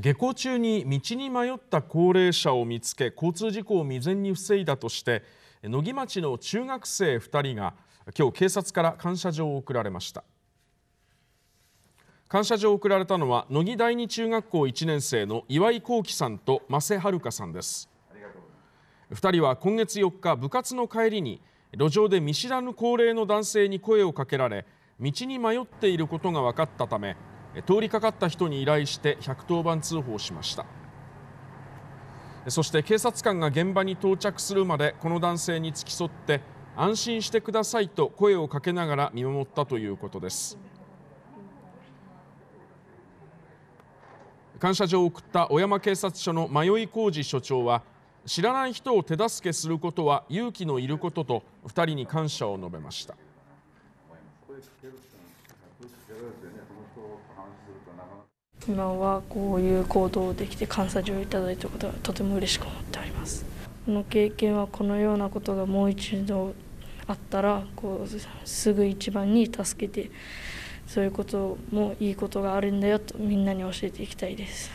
下校中に道に迷った高齢者を見つけ交通事故を未然に防いだとして野木町の中学生2人が今日警察から感謝状を送られました感謝状を送られたのは野木第二中学校1年生の岩井幸喜さんと間瀬遥さんです2人は今月4日部活の帰りに路上で見知らぬ高齢の男性に声をかけられ道に迷っていることが分かったため通りかかった人に依頼して110番通報しましたそして警察官が現場に到着するまでこの男性に付き添って安心してくださいと声をかけながら見守ったということです感謝状を送った小山警察署の迷い工事所長は知らない人を手助けすることは勇気のいることと2人に感謝を述べました。今はこういう行動できて感謝状をいただいたことはとても嬉しく思っておりますこの経験はこのようなことがもう一度あったらこうすぐ一番に助けてそういうこともいいことがあるんだよとみんなに教えていきたいです